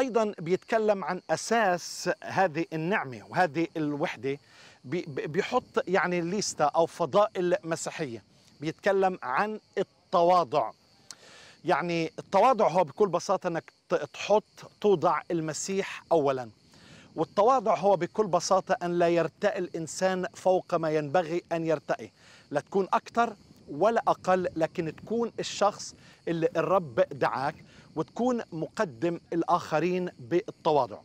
ايضا بيتكلم عن اساس هذه النعمه وهذه الوحده بيحط يعني ليستا او فضائل مسيحيه بيتكلم عن التواضع يعني التواضع هو بكل بساطه انك تحط توضع المسيح اولا والتواضع هو بكل بساطه ان لا يرتقي الانسان فوق ما ينبغي ان يرتقي لا تكون اكثر ولا أقل لكن تكون الشخص اللي الرب دعاك وتكون مقدم الآخرين بالتواضع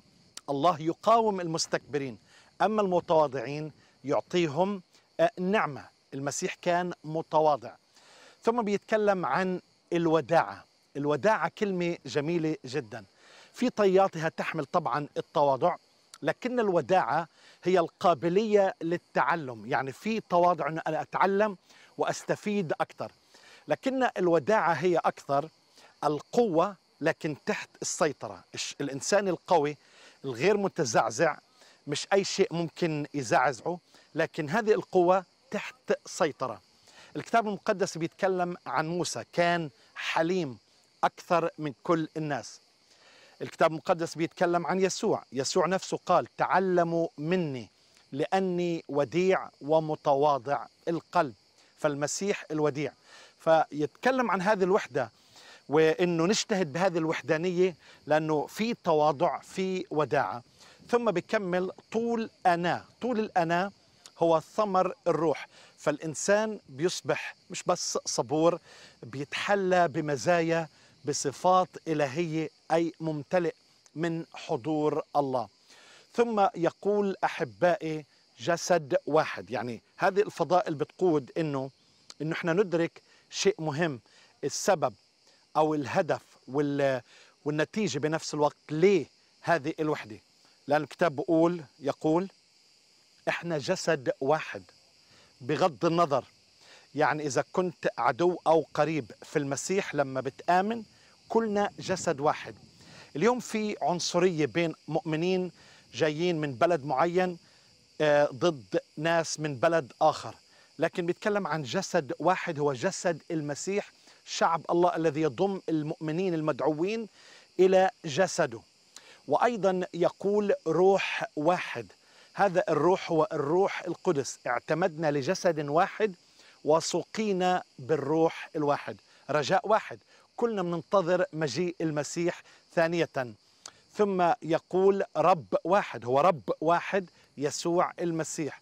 الله يقاوم المستكبرين أما المتواضعين يعطيهم آه، نعمة المسيح كان متواضع ثم بيتكلم عن الوداعة الوداعة كلمة جميلة جدا في طياتها تحمل طبعا التواضع لكن الوداعة هي القابلية للتعلم يعني في تواضع أنه أنا أتعلم واستفيد اكثر لكن الوداعه هي اكثر القوه لكن تحت السيطره الانسان القوي الغير متزعزع مش اي شيء ممكن يزعزعه لكن هذه القوه تحت سيطره الكتاب المقدس بيتكلم عن موسى كان حليم اكثر من كل الناس الكتاب المقدس بيتكلم عن يسوع يسوع نفسه قال تعلموا مني لاني وديع ومتواضع القلب فالمسيح الوديع فيتكلم عن هذه الوحدة وانه نجتهد بهذه الوحدانيه لانه في تواضع في وداعه ثم بكمل طول انا طول الانا هو ثمر الروح فالانسان بيصبح مش بس صبور بيتحلى بمزايا بصفات الهيه اي ممتلئ من حضور الله ثم يقول احبائي جسد واحد يعني هذه الفضائل بتقود انه انه احنا ندرك شيء مهم السبب او الهدف وال والنتيجه بنفس الوقت ليه هذه الوحده لان الكتاب بيقول يقول احنا جسد واحد بغض النظر يعني اذا كنت عدو او قريب في المسيح لما بتامن كلنا جسد واحد اليوم في عنصريه بين مؤمنين جايين من بلد معين آه، ضد ناس من بلد آخر لكن بيتكلم عن جسد واحد هو جسد المسيح شعب الله الذي يضم المؤمنين المدعوين إلى جسده وأيضا يقول روح واحد هذا الروح هو الروح القدس اعتمدنا لجسد واحد وسقينا بالروح الواحد رجاء واحد كلنا بننتظر مجيء المسيح ثانية ثم يقول رب واحد هو رب واحد يسوع المسيح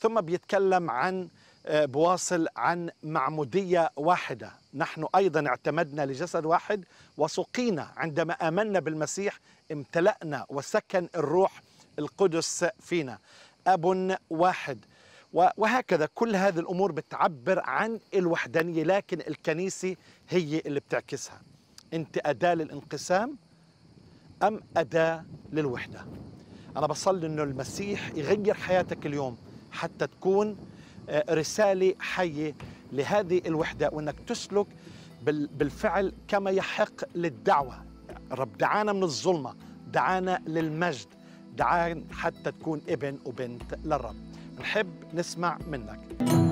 ثم بيتكلم عن آه، بواصل عن معمودية واحدة نحن أيضا اعتمدنا لجسد واحد وسقينا عندما آمنا بالمسيح امتلأنا وسكن الروح القدس فينا أب واحد وهكذا كل هذه الأمور بتعبر عن الوحدانية لكن الكنيسة هي اللي بتعكسها أنت أداة للانقسام أم أداة للوحدة أنا بصلي أنه المسيح يغير حياتك اليوم حتى تكون آه، رسالة حية لهذه الوحدة وأنك تسلك بالفعل كما يحق للدعوة الرب دعانا من الظلمة دعانا للمجد دعانا حتى تكون ابن وبنت للرب نحب نسمع منك